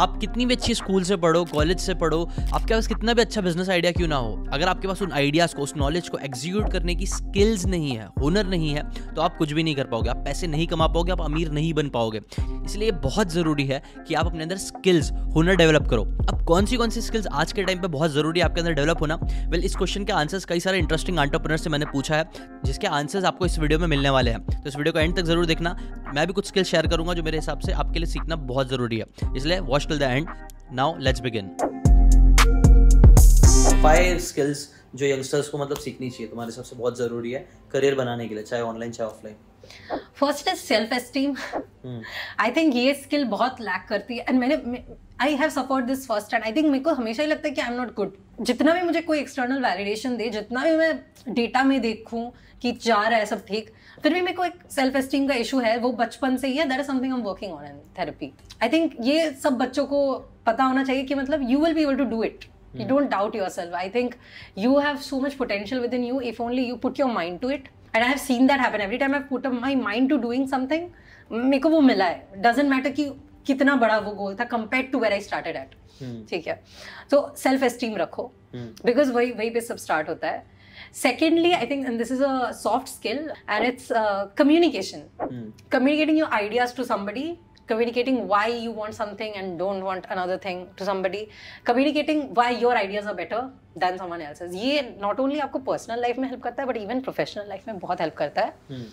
आप कितनी भी अच्छी स्कूल से पढ़ो कॉलेज से पढ़ो आपके पास कितना भी अच्छा बिजनेस आइडिया क्यों ना हो अगर आपके पास उन आइडियाज़ को उस नॉलेज को एग्जीक्यूट करने की स्किल्स नहीं है हुनर नहीं है तो आप कुछ भी नहीं कर पाओगे आप पैसे नहीं कमा पाओगे आप अमीर नहीं बन पाओगे इसलिए बहुत ज़रूरी है कि आप अपने अंदर स्किल्स हुनर डेवलप करो अब कौन सी कौन सी स्किल्स आज के टाइम पर बहुत ज़रूरी है आपके अंदर डेवलप होना वेल इस क्वेश्चन के आंसर्स कई सारे इंटरेस्टिंग आंट्रप्रनर से मैंने पूछा है जिसके आंसर्स आपको इस वीडियो में मिलने वाले हैं तो इस वीडियो को एंड तक जरूर देखना मैं भी कुछ स्किल्स शेयर करूंगा जो मेरे हिसाब से आपके लिए सीखना बहुत ज़रूरी है इसलिए watch till the end. Now let's begin. Five skills जो यंगस्टर्स को मतलब सीखनी चाहिए तुम्हारे सबसे बहुत ज़रूरी है करियर बनाने के लिए चाहे ऑनलाइन चाहे offline first is self esteem I think ये स्किल बहुत लैक करती है एंड मैंने I have support this first and I think मेरे को हमेशा ही लगता है कि आई एम नॉट गुड जितना भी मुझे कोई एक्सटर्नल वैलिडेशन दे जितना भी मैं डेटा में देखूँ कि जा रहा है सब ठीक फिर भी मेरे को एक सेल्फ एस्टीम का इशू है वो बचपन से ही है that is something I am working on in therapy I think ये सब बच्चों को पता होना चाहिए कि मतलब you will be able to do it you don't doubt your self I think you have so much potential within you if only you put your mind to it and I have seen that happen every time I put up my mind to doing something मेरे को वो मिला है doesn't matter कि कितना बड़ा वो goal था compare to where I started at ठीक है तो सेल्फ एस्टीम रखो बिकॉज hmm. वही वही पे सब स्टार्ट होता है secondly I think this is a soft skill and it's communication communicating your ideas to somebody communicating why you want something and don't want another thing to somebody communicating why your ideas are better than someone else's ये not only आपको personal life में help करता है but even professional life में बहुत help करता है hmm.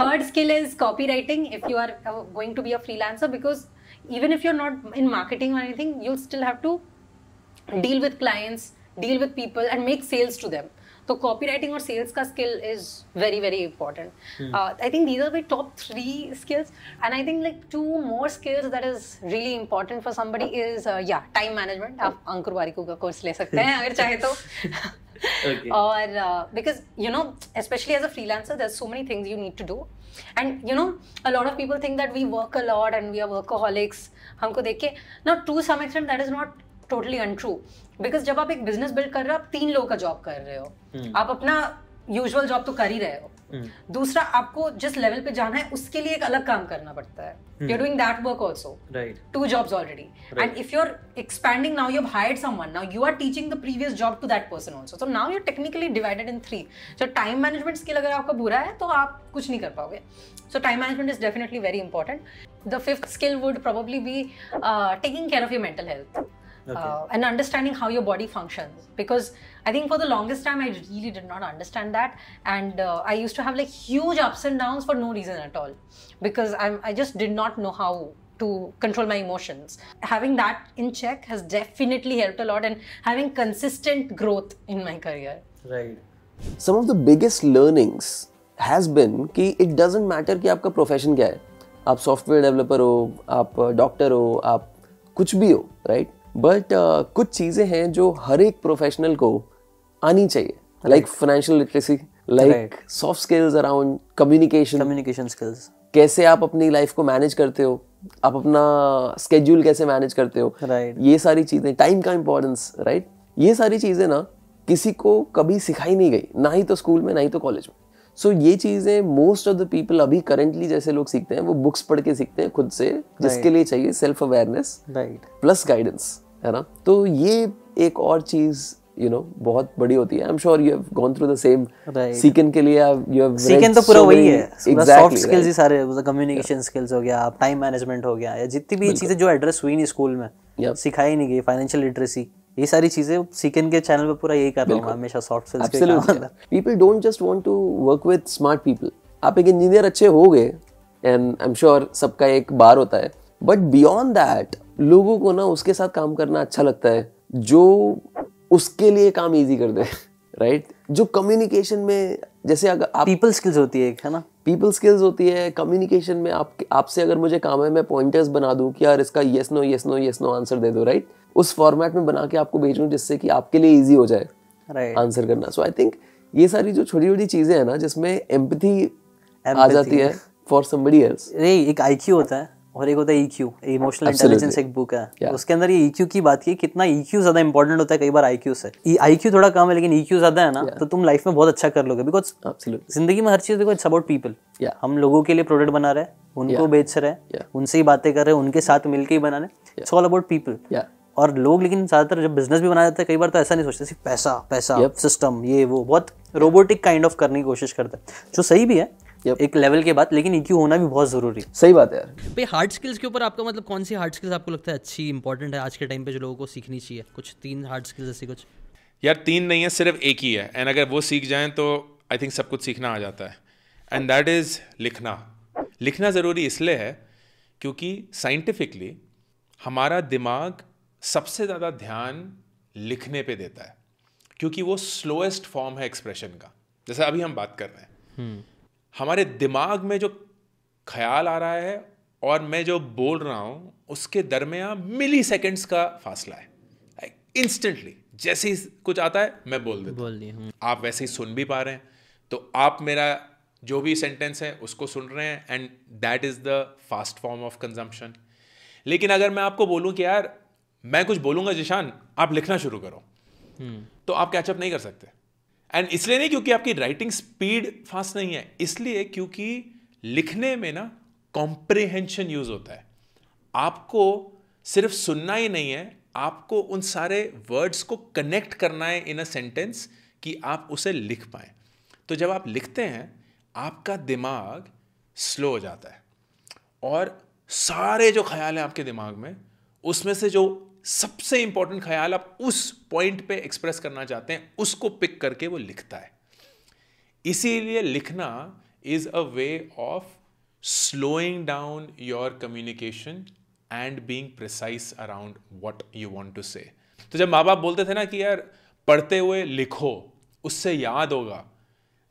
third skill is copywriting if you are uh, going to be a freelancer because even if you're not in marketing or anything you'll still have to deal with clients deal with people and make sales to them तो copy writing और sales का skill is very very important I think these are the top three skills and I think like two more skills that is really important for somebody is या time management आप अंकुर वारिकू का course ले सकते हैं अगर चाहे तो और because you know specially as a freelancer there so many things you need to do and you know a lot of people think that we work a lot and we are workaholics हमको देख के not to समेट that is not totally untrue because जब आप एक business build कर रहे हो आप तीन लोगों का जॉब कर रहे हो hmm. आप अपना यूजुअल जॉब तो कर ही रहे हो hmm. दूसरा आपको जिस लेवल पे जाना है उसके लिए एक अलग काम करना पड़ता है you doing that work also two jobs already and if you are expanding now you hired someone now you are teaching the previous job to that person also so now you technically divided in three so time management skill अगर आपका बुरा है तो आप कुछ नहीं कर पाओगे so time management is definitely very important the fifth skill would probably be taking care of your mental health okay. uh, and understanding how your body functions because i think for the longest time i really did not understand that and uh, i used to have like huge ups and downs for no reason at all because I'm, i just did not know how to control my emotions having that in check has definitely helped a lot and having consistent growth in my career right some of the biggest learnings has been कि it doesn't matter कि आपका profession क्या है आप software developer हो a uh, doctor हो आप कुछ भी right बट uh, कुछ चीज़ें हैं जो हर एक प्रोफेशनल को आनी चाहिए like financial literacy like soft skills around communication communication skills कैसे आप अपनी लाइफ को मैनेज करते हो आप अपना स्केड्यूल कैसे मैनेज करते हो राइट right. ये सारी चीज़ें टाइम का इम्पोर्टेंस राइट ये सारी चीज़ें ना किसी को कभी सिखाई नहीं गई ना ही तो स्कूल में ना ही तो कॉलेज में सो so, ये चीज़ें मोस्ट ऑफ द पीपल अभी करेंटली जैसे लोग सीखते हैं वो बुक्स पढ़ के सीखते हैं खुद से right. जिसके लिए चाहिए self awareness right plus guidance है ना तो ये एक और चीज़ यू नो बहुत बड़ी होती है I am sure you have gone through the same सीकन के लिए यू हैव सीकन तो पूरा वही है सॉफ्ट स्किल्स ही सारे कम्युनिकेशन मतलब स्किल्स हो गया टाइम मैनेजमेंट हो गया या जितनी भी चीजें जो एड्रेस हुई नहीं स्कूल में सिखाई नहीं गई फाइनेंशियल लिटरेसी ये सारी चीजें सीकन के चैनल पे पूरा यही कर रहा हूं हमेशा सॉफ्ट स्किल्स के people don't just want to work with smart people आप एक इंजीनियर अच्छे हो गए एंड आई एम श्योर सबका एक बार होता है बट बियॉन्ड दैट लोगों को ना उसके साथ काम करना अच्छा लगता है जो उसके लिए काम इजी कर दे राइट जो कम्युनिकेशन में जैसे अगर आप पीपल स्किल्स होती है है ना पीपल स्किल्स होती है कम्युनिकेशन में आप आपसे अगर मुझे काम है मैं पॉइंटर्स बना दूं कि यार इसका yes no yes no yes no answer दे दो राइट उस फॉर्मेट में बना के आपको भेजूं जिससे कि आपके लिए ईजी हो जाए right. आंसर करना सो आई थिंक ये सारी जो छोटी छोटी चीजें हैं ना जिसमें एम्पथी आ जाती है फॉर समबडी एल्स एक आईक्यू होता है और एक होता है ईक्यू इमोशनल इंटेलिजेंस एक बुक है yeah. उसके अंदर ये ईक्यू e की बात की कितना ईक्यू ज्यादा इंपॉर्टेंट होता है कई बार आईक्यू से आईक्यू थोड़ा कम है लेकिन ईक्यू e ज्यादा है ना yeah. तो तुम लाइफ में बहुत अच्छा कर लोगे बिकॉज जिंदगी में हर चीज देखो इट्स अबाउट पीपल हम लोगों के लिए प्रोडक्ट बना रहे हैं उनको yeah. बेच रहे हैं उनसे ही बातें कर रहे हैं उनके साथ मिलकर ही बना रहे इट्स ऑल अबाउट पीपल और लोग लेकिन ज्यादातर जब बिजनेस भी बनाया जाता है कई बार तो ऐसा नहीं सोचते सिर्फ पैसा पैसा सिस्टम ये वो बहुत रोबोटिक काइंड ऑफ करने की कोशिश करते हैं जो सही भी है yep. एक लेवल के बाद लेकिन ई होना भी बहुत जरूरी है सही बात है यार भाई हार्ड स्किल्स के ऊपर आपका मतलब कौन सी हार्ड स्किल्स आपको लगता है अच्छी इंपॉर्टेंट है आज के टाइम पे जो लोगों को सीखनी चाहिए कुछ तीन हार्ड स्किल्स ऐसी कुछ यार तीन नहीं है सिर्फ एक ही है एंड अगर वो सीख जाए तो आई थिंक सब कुछ सीखना आ जाता है एंड दैट इज़ लिखना लिखना ज़रूरी इसलिए है क्योंकि साइंटिफिकली हमारा दिमाग सबसे ज़्यादा ध्यान लिखने पे देता है क्योंकि वो स्लोएस्ट फॉर्म है एक्सप्रेशन का जैसे अभी हम बात कर रहे हैं hmm. हमारे दिमाग में जो ख्याल आ रहा है और मैं जो बोल रहा हूँ उसके दरमियान मिली सेकेंड्स का फासला है इंस्टेंटली जैसे ही कुछ आता है मैं बोल देता बोल हूँ हम्म। आप वैसे ही सुन भी पा रहे हैं तो आप मेरा जो भी सेंटेंस है उसको सुन रहे हैं and that is the fast form of consumption लेकिन अगर मैं आपको बोलूँ कि यार मैं कुछ बोलूँगा जिशान आप लिखना शुरू करो हम्म। तो आप कैचअप नहीं कर सकते एंड इसलिए नहीं क्योंकि आपकी राइटिंग स्पीड फास्ट नहीं है इसलिए क्योंकि लिखने में ना कॉम्प्रिहेंशन यूज होता है आपको सिर्फ सुनना ही नहीं है आपको उन सारे वर्ड्स को कनेक्ट करना है इन अ सेंटेंस कि आप उसे लिख पाए तो जब आप लिखते हैं आपका दिमाग स्लो हो जाता है और सारे जो ख्याल हैं आपके दिमाग में उसमें से जो सबसे इंपॉर्टेंट ख्याल आप उस पॉइंट पे एक्सप्रेस करना चाहते हैं उसको पिक करके वो लिखता है इसीलिए लिखना is a way of slowing down your communication and being precise around what you want to say तो जब माँ बाप बोलते थे ना कि यार पढ़ते हुए लिखो उससे याद होगा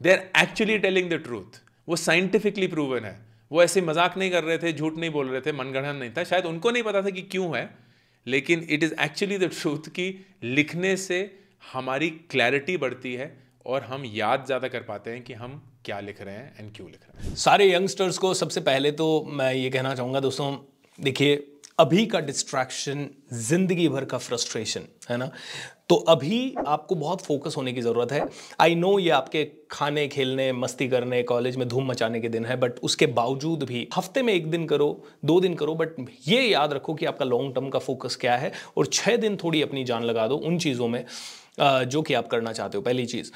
they are actually telling the truth वो साइंटिफिकली प्रूवन है वो ऐसे मजाक नहीं कर रहे थे झूठ नहीं बोल रहे थे मनगढ़ंत नहीं था शायद उनको नहीं पता था कि क्यों है लेकिन it is actually the truth कि लिखने से हमारी क्लैरिटी बढ़ती है और हम याद ज़्यादा कर पाते हैं कि हम क्या लिख रहे हैं एंड क्यों लिख रहे हैं सारे यंगस्टर्स को सबसे पहले तो मैं ये कहना चाहूँगा दोस्तों देखिए अभी का डिस्ट्रैक्शन जिंदगी भर का फ्रस्ट्रेशन है ना तो अभी आपको बहुत फोकस होने की ज़रूरत है आई नो ये आपके खाने खेलने मस्ती करने कॉलेज में धूम मचाने के दिन है बट उसके बावजूद भी हफ्ते में एक दिन करो दो दिन करो बट ये याद रखो कि आपका लॉन्ग टर्म का फोकस क्या है और छः दिन थोड़ी अपनी जान लगा दो उन चीज़ों में जो कि आप करना चाहते हो पहली चीज़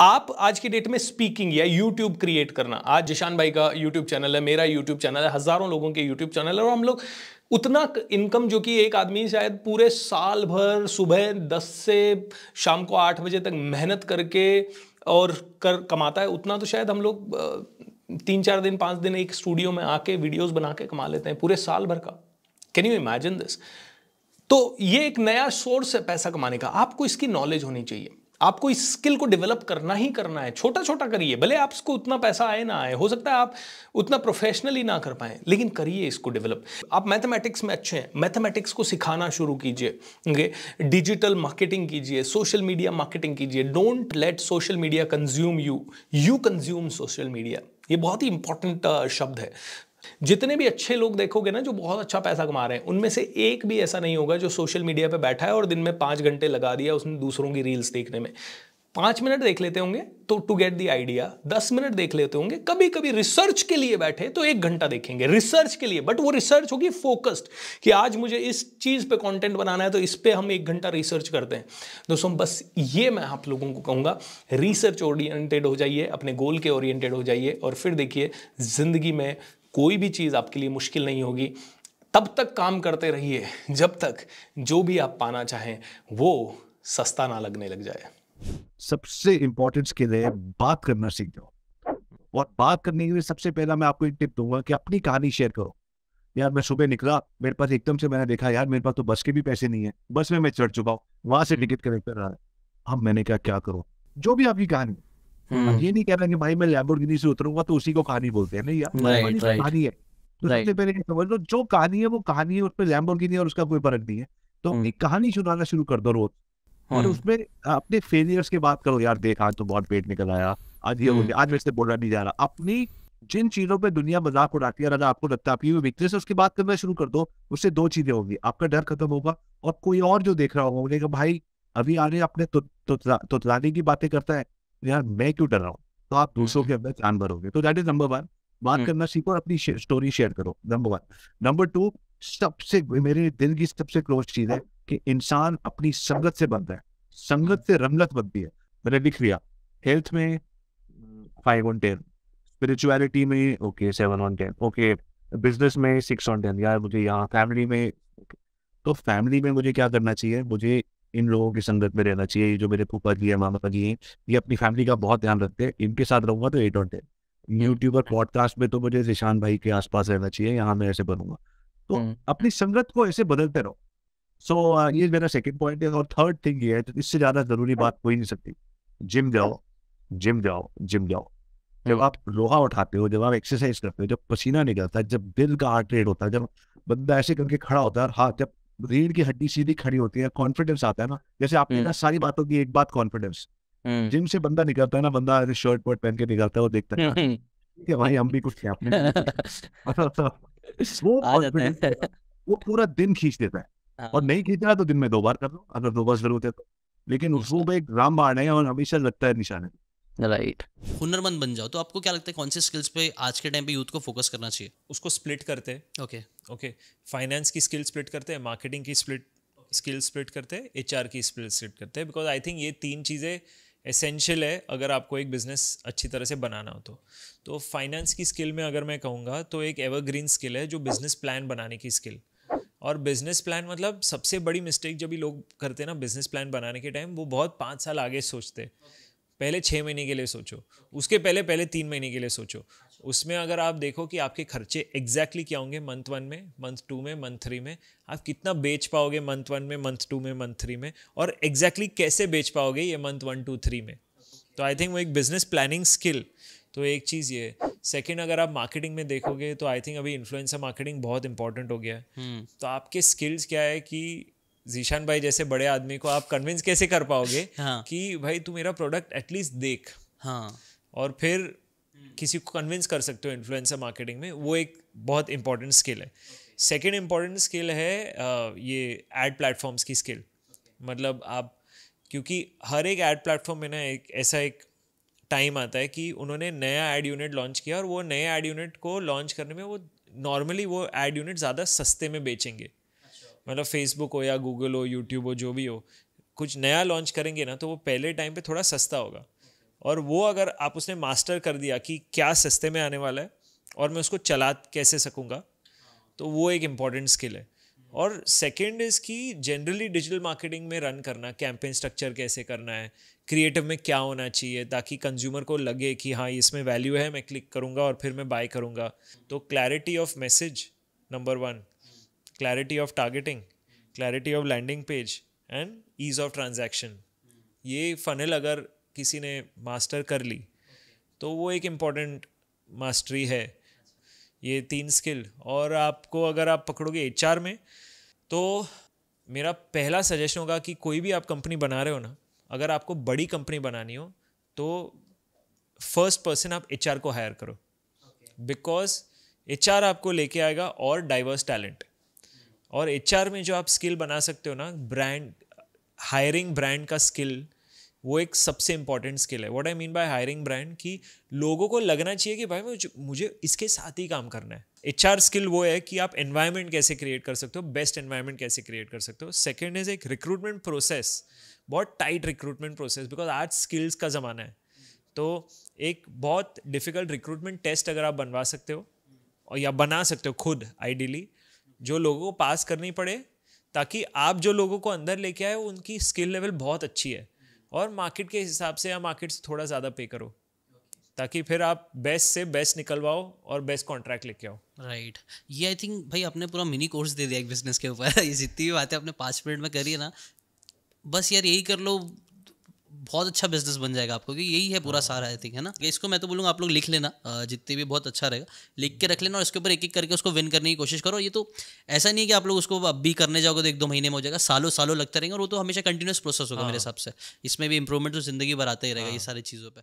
आप आज की डेट में स्पीकिंग या यूट्यूब क्रिएट करना आज जिशान भाई का यूट्यूब चैनल है मेरा यूट्यूब चैनल है हज़ारों लोगों के यूट्यूब चैनल है और हम लोग उतना इनकम जो कि एक आदमी शायद पूरे साल भर सुबह दस से शाम को आठ बजे तक मेहनत करके और कर कमाता है उतना तो शायद हम लोग तीन चार दिन पाँच दिन एक स्टूडियो में आके वीडियोस बना के कमा लेते हैं पूरे साल भर का कैन यू इमेजिन दिस तो ये एक नया सोर्स है पैसा कमाने का आपको इसकी नॉलेज होनी चाहिए आपको इस स्किल को डेवलप करना ही करना है छोटा छोटा करिए भले आपको उतना पैसा आए ना आए हो सकता है आप उतना प्रोफेशनली ना कर पाए लेकिन करिए इसको डेवलप आप मैथमेटिक्स में अच्छे हैं मैथमेटिक्स को सिखाना शुरू कीजिए ओके डिजिटल मार्केटिंग कीजिए सोशल मीडिया मार्केटिंग कीजिए don't let social media consume you you consume social media ये बहुत ही इंपॉर्टेंट uh, शब्द है जितने भी अच्छे लोग देखोगे ना जो बहुत अच्छा पैसा कमा रहे हैं उनमें से एक भी ऐसा नहीं होगा जो सोशल मीडिया पर बैठा है और दिन में पांच घंटे लगा दिया उसने दूसरों की रील्स देखने में पांच मिनट देख लेते होंगे तो टू गेट दी आइडिया दस मिनट देख लेते होंगे कभी कभी रिसर्च के लिए बैठे तो एक घंटा देखेंगे रिसर्च के लिए बट वो रिसर्च होगी फोकस्ड कि आज मुझे इस चीज़ पे कंटेंट बनाना है तो इस पर हम एक घंटा रिसर्च करते हैं दोस्तों बस ये मैं आप लोगों को कहूंगा रिसर्च ओरिएंटेड हो जाइए अपने गोल के ओरिएंटेड हो जाइए और फिर देखिए ज़िंदगी में कोई भी चीज़ आपके लिए मुश्किल नहीं होगी तब तक काम करते रहिए जब तक जो भी आप पाना चाहें वो सस्ता ना लगने लग जाए सबसे इंपॉर्टेंट स्किल है बात करना सीख जाओ और बात करने के लिए सबसे पहला मैं आपको एक टिप दूंगा कि अपनी कहानी शेयर करो यार मैं सुबह निकला मेरे पास एकदम से मैंने देखा यार मेरे पास तो बस के भी पैसे नहीं है बस में मैं चढ़ चुका हूँ वहां से टिकट कलेक्ट कर रहा है अब मैंने क्या क्या करो जो भी आपकी कहानी हम्म। ये नहीं कह रहा कि भाई मैं लैम्बोर्गिनी से उतरूंगा तो उसी को कहानी बोलते हैं नहीं यार कहानी है तो सबसे पहले समझ लो जो कहानी है वो कहानी है उसमें लैम्बोर्गिनी और उसका कोई फर्क नहीं है तो हम्म। एक कहानी सुनाना शुरू कर दो रोज और हम्म। उसमें अपने फेलियर्स की बात करो यार देख आज तो बहुत पेट निकल आया आज ये आज मेरे से बोला नहीं जा रहा अपनी जिन चीजों पे दुनिया मजाक उड़ाती है राजा आपको लगता है आपकी वीकनेस उसकी बात करना शुरू कर दो उससे दो चीजें होगी आपका डर खत्म होगा और कोई और जो देख रहा होगा बोलेगा भाई अभी आने अपने तुतलाने की बातें करता है यार मैं क्यों डर रहा हूँ तो आप हम्म, दूसरों के हम्म। अंदर जान भरोगे तो दैट इज नंबर वन बात हम्म। करना सीखो अपनी स्टोरी शेयर करो नंबर वन नंबर टू सबसे मेरे दिल की सबसे क्लोज चीज है कि इंसान अपनी संगत से बनता है संगत से रमलत बनती है मैंने लिख लिया हेल्थ में फाइव ऑन टेन स्पिरिचुअलिटी में okay seven on ten okay business में सिक्स ऑन टेन यार मुझे यहाँ फैमिली में तो फैमिली में मुझे क्या करना चाहिए मुझे इन लोगों के संगत में रहना चाहिए जो मेरे फूफा जी है मामा जी हैं ये अपनी फैमिली का बहुत ध्यान रखते हैं इनके साथ रहूंगा तो eight on ten YouTuber podcast में तो मुझे जिशान भाई के आसपास रहना चाहिए यहाँ मैं ऐसे बनूंगा तो हम्म। अपनी संगत को ऐसे बदलते रहो सो so, uh, ये मेरा सेकंड पॉइंट है और थर्ड थिंग ये है तो इससे ज़्यादा ज़रूरी बात हो ही नहीं सकती जिम जाओ जिम जाओ जिम जाओ जब हम्म। आप लोहा उठाते हो जब आप एक्सरसाइज करते हो जब पसीना निकलता है जब दिल का हार्ट रेट होता है जब बंदा ऐसे करके खड़ा होता है और हाँ जब रीढ़ की हड्डी सीधी खड़ी होती है कॉन्फिडेंस आता है ना जैसे आपने ना सारी बातों की एक बात कॉन्फिडेंस जिम से बंदा निकलता है ना बंदा शर्ट वर्ट पहन के निकलता है वो देखता है कि भाई हम भी कुछ आपने वो वो पूरा दिन खींच देता है और हाँ। नहीं खींच रहा तो दिन में दो बार कर दो अगर दो बार जरूरत है तो लेकिन उसको एक राम बाण है और हमेशा लगता है निशाने राइट right. हुनरमंद बन जाओ तो आपको क्या लगता है कौन से स्किल्स पे आज के टाइम पे यूथ को फोकस करना चाहिए उसको स्प्लिट करते हैं ओके ओके फाइनेंस की स्किल स्प्लिट करते हैं मार्केटिंग की स्प्लिट स्किल स्प्लिट करते हैं एच की स्प्लिट स्प्लिट करते हैं बिकॉज आई थिंक ये तीन चीज़ें एसेंशियल है अगर आपको एक बिजनेस अच्छी तरह से बनाना हो तो तो फाइनेंस की स्किल में अगर मैं कहूँगा तो एक एवरग्रीन स्किल है जो बिजनेस प्लान बनाने की स्किल और बिजनेस प्लान मतलब सबसे बड़ी मिस्टेक जब भी लोग करते हैं ना बिजनेस प्लान बनाने के टाइम वो बहुत पाँच साल आगे सोचते हैं okay. पहले छः महीने के लिए सोचो उसके पहले पहले तीन महीने के लिए सोचो उसमें अगर आप देखो कि आपके खर्चे एग्जैक्टली क्या होंगे मंथ वन में मंथ टू में मंथ थ्री में आप कितना बेच पाओगे मंथ वन में मंथ टू में मंथ थ्री में और एग्जैक्टली exactly कैसे बेच पाओगे ये मंथ वन टू थ्री में तो आई थिंक वो एक बिजनेस प्लानिंग स्किल तो एक चीज़ ये सेकेंड अगर आप मार्केटिंग में देखोगे तो आई थिंक अभी इन्फ्लुएंसर मार्केटिंग बहुत इंपॉर्टेंट हो गया है हम्म। तो आपके स्किल्स क्या है कि जीशान भाई जैसे बड़े आदमी को आप कन्विंस कैसे कर पाओगे हाँ. कि भाई तू मेरा प्रोडक्ट एटलीस्ट देख हाँ और फिर किसी को कन्विंस कर सकते हो इन्फ्लुएंसर मार्केटिंग में वो एक बहुत इंपॉर्टेंट स्किल है सेकेंड इंपॉर्टेंट स्किल है ये एड प्लेटफॉर्म्स की स्किल मतलब आप क्योंकि हर एक एड प्लेटफॉर्म में ना एक ऐसा एक टाइम आता है कि उन्होंने नया एड यूनिट लॉन्च किया और वो नए एड यूनिट को लॉन्च करने में वो नॉर्मली वो एड यूनिट ज़्यादा सस्ते में बेचेंगे मतलब फेसबुक हो या गूगल हो यूट्यूब हो जो भी हो कुछ नया लॉन्च करेंगे ना तो वो पहले टाइम पे थोड़ा सस्ता होगा और वो अगर आप उसने मास्टर कर दिया कि क्या सस्ते में आने वाला है और मैं उसको चला कैसे सकूँगा तो वो एक इम्पॉर्टेंट स्किल है और सेकेंड इज़ कि जनरली डिजिटल मार्केटिंग में रन करना कैंपेन स्ट्रक्चर कैसे करना है क्रिएटिव में क्या होना चाहिए ताकि कंज्यूमर को लगे कि हाँ इसमें वैल्यू है मैं क्लिक करूँगा और फिर मैं बाय करूँगा तो clarity of message number one clarity of targeting clarity of landing page and ease of transaction ये फनल अगर किसी ने मास्टर कर ली तो वो एक इम्पॉर्टेंट मास्टरी है ये तीन स्किल और आपको अगर आप पकड़ोगे एच में तो मेरा पहला सजेशन होगा कि कोई भी आप कंपनी बना रहे हो ना अगर आपको बड़ी कंपनी बनानी हो तो फर्स्ट पर्सन आप एच को हायर करो बिकॉज एच आपको लेके आएगा और डाइवर्स टैलेंट और एच में जो आप स्किल बना सकते हो ना ब्रांड हायरिंग ब्रांड का स्किल वो एक सबसे इंपॉर्टेंट स्किल है what I mean by hiring brand कि लोगों को लगना चाहिए कि भाई मुझे मुझे इसके साथ ही काम करना है एच स्किल वो है कि आप एनवायरनमेंट कैसे क्रिएट कर सकते हो बेस्ट एनवायरनमेंट कैसे क्रिएट कर सकते हो सेकेंड इज एक रिक्रूटमेंट प्रोसेस बहुत टाइट रिक्रूटमेंट प्रोसेस बिकॉज आज स्किल्स का ज़माना है तो एक बहुत डिफ़िकल्ट रिक्रूटमेंट टेस्ट अगर आप बनवा सकते हो और या बना सकते हो खुद आइडियली जो लोगों को पास करनी पड़े ताकि आप जो लोगों को अंदर लेके आए उनकी स्किल लेवल बहुत अच्छी है और मार्केट के हिसाब से या मार्केट से थोड़ा ज़्यादा पे करो ताकि फिर आप बेस्ट से बेस्ट निकलवाओ और बेस्ट कॉन्ट्रैक्ट लेके आओ राइट right. ये आई थिंक भाई आपने पूरा मिनी कोर्स दे दिया एक बिजनेस के ऊपर ये जितनी भी बातें आपने पाँच मिनट में करी है ना बस यार यही कर लो बहुत अच्छा बिजनेस बन जाएगा आपको क्योंकि यही है पूरा हाँ। सारा आई थिंक है ना इसको मैं तो बोलूँगा आप लोग लिख लेना जितने भी बहुत अच्छा रहेगा लिख के रख लेना और इसके ऊपर एक एक करके उसको विन करने की कोशिश करो ये तो ऐसा नहीं है कि आप लोग उसको अब भी करने जाओगे तो एक दो महीने में हो जाएगा सालों सालों लगता रहेंगे और वो तो हमेशा कंटिन्यूस प्रोसेस होगा मेरे हाँ। हिसाब से इसमें भी इंप्रूवमेंट तो जिंदगी भर आता ही रहेगा हाँ। ये सारी चीज़ों पर